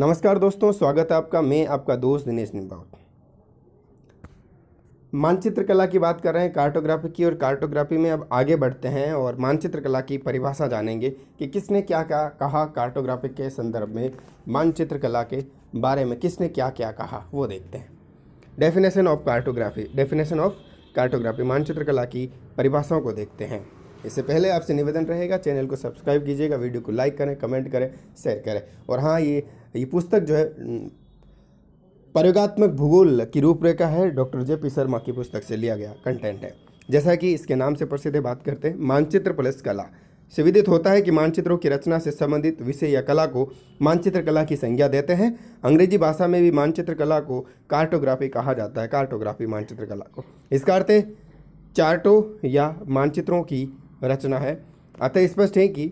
नमस्कार दोस्तों स्वागत है आपका मैं आपका दोस्त दिनेश निम्बावत मानचित्र कला की बात कर रहे हैं कार्टोग्राफी की और कार्टोग्राफी में अब आगे बढ़ते हैं और मानचित्र कला की परिभाषा जानेंगे कि किसने क्या क्या कहा कार्टोग्राफी के संदर्भ में मानचित्र कला के बारे में किसने क्या क्या कहा वो देखते हैं definition of cartography definition of cartography मानचित्र कला की परिभाषाओं को देखते हैं इससे पहले आपसे निवेदन रहेगा चैनल को सब्सक्राइब कीजिएगा वीडियो को लाइक करें कमेंट करें शेयर करें और हाँ ये ये पुस्तक जो है प्रयोगात्मक भूगोल की रूपरेखा है डॉक्टर जे पी शर्मा की पुस्तक से लिया गया कंटेंट है जैसा कि इसके नाम से प्रसिद्ध बात करते हैं मानचित्र प्लस कला से विदित होता है कि मानचित्रों की रचना से संबंधित विषय या कला को मानचित्र कला की संज्ञा देते हैं अंग्रेजी भाषा में भी मानचित्र कला को कार्टोग्राफी कहा जाता है कार्टोग्राफी मानचित्र कला को इसका अर्थ चार्टों या मानचित्रों की रचना है अतः स्पष्ट है कि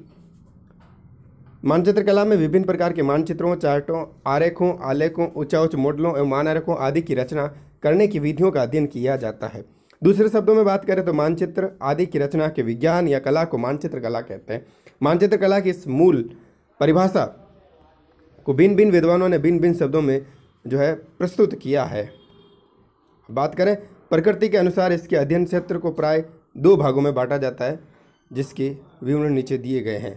मानचित्र कला में विभिन्न प्रकार के मानचित्रों चार्टों आरेखों आलेखों उच्च मॉडलों एवं मानारेखों आदि की रचना करने की विधियों का अध्ययन किया जाता है दूसरे शब्दों में बात करें तो मानचित्र आदि की रचना के विज्ञान या कला को मानचित्र कला कहते हैं मानचित्र कला की इस मूल परिभाषा को भिन्न भिन्न विद्वानों ने भिन्न भिन्न शब्दों में जो है प्रस्तुत किया है बात करें प्रकृति के अनुसार इसके अध्ययन क्षेत्र को प्राय दो भागों में बांटा जाता है जिसके विवरण नीचे दिए गए हैं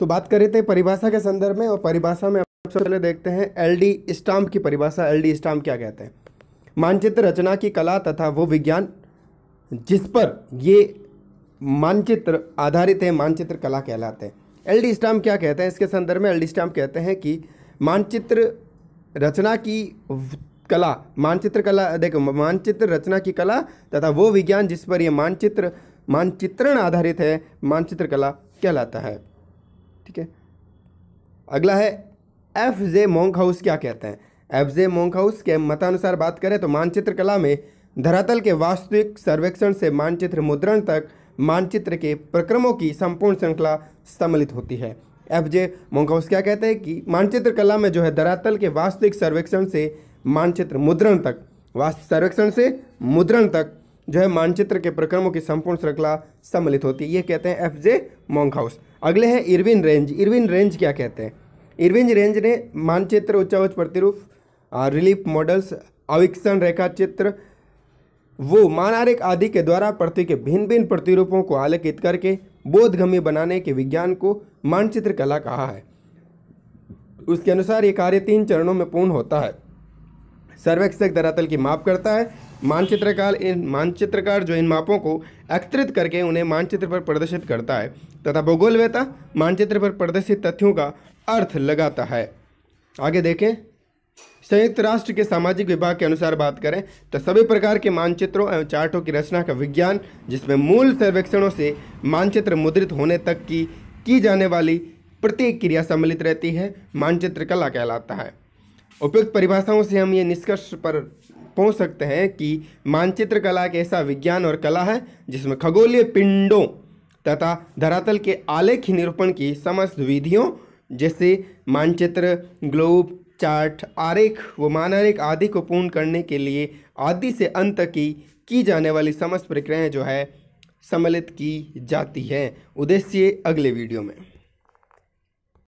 तो बात करें थे तो परिभाषा के संदर्भ में और परिभाषा में सबसे पहले देखते हैं एल डी स्टाम्प की परिभाषा एल डी स्टाम्प क्या कहते हैं मानचित्र रचना की कला तथा वो विज्ञान जिस पर ये मानचित्र आधारित है मानचित्र कला कहलाते हैं एल डी स्टाम्प क्या कहते हैं इसके संदर्भ में एल डी स्टाम्प कहते हैं कि मानचित्र रचना की कला मानचित्र कला देखो मानचित्र रचना की कला तथा वो विज्ञान जिस पर यह मानचित्र मानचित्रण आधारित है मानचित्र कला कहलाता है ठीक है अगला है एफ जे मोंक हाउस क्या कहते हैं एफ जे मोंक हाउस के मतानुसार बात करें तो मानचित्र कला में धरातल के वास्तविक सर्वेक्षण से मानचित्र मुद्रण तक मानचित्र के प्रक्रमों की संपूर्ण श्रृंखला सम्मिलित होती है एफ जे मोंक हाउस क्या कहते हैं कि मानचित्र कला में जो है धरातल के वास्तविक सर्वेक्षण से मानचित्र मुद्रण तक वास्तु सर्वेक्षण से मुद्रण तक जो है मानचित्र के प्रक्रमों की संपूर्ण श्रृंखला सम्मिलित होती है ये कहते हैं एफ जे मोंग हाउस अगले हैं इरविन रेंज इरविन रेंज क्या कहते हैं इरविन रेंज ने मानचित्र उच्चावच प्रतिरूप रिलीफ मॉडल्स अविकसन रेखा चित्र वो मानारिक आदि के द्वारा पृथ्वी के भिन्न भिन्न प्रतिरूपों को आलोकित करके बोधगम्य बनाने के विज्ञान को मानचित्र कला कहा है उसके अनुसार ये कार्य तीन चरणों में पूर्ण होता है सर्वेक्षक धरातल की माप करता है मानचित्रकार इन मानचित्रकार जो इन मापों को एकत्रित करके उन्हें मानचित्र पर प्रदर्शित करता है तथा भूगोलवेता मानचित्र पर प्रदर्शित तथ्यों का अर्थ लगाता है आगे देखें संयुक्त राष्ट्र के सामाजिक विभाग के अनुसार बात करें तो सभी प्रकार के मानचित्रों एवं चार्टों की रचना का विज्ञान जिसमें मूल सर्वेक्षणों से मानचित्र मुद्रित होने तक की की जाने वाली प्रत्येक क्रिया सम्मिलित रहती है मानचित्र कला कहलाता है उपयुक्त परिभाषाओं से हम ये निष्कर्ष पर पहुंच सकते हैं कि मानचित्र कला एक ऐसा विज्ञान और कला है जिसमें खगोलीय पिंडों तथा धरातल के आलेख निरूपण की समस्त विधियों जैसे मानचित्र ग्लोब चार्ट आरेख व मानारेख आदि को पूर्ण करने के लिए आदि से अंत की की जाने वाली समस्त प्रक्रियाएं जो है सम्मिलित की जाती हैं उद्देश्य अगले वीडियो में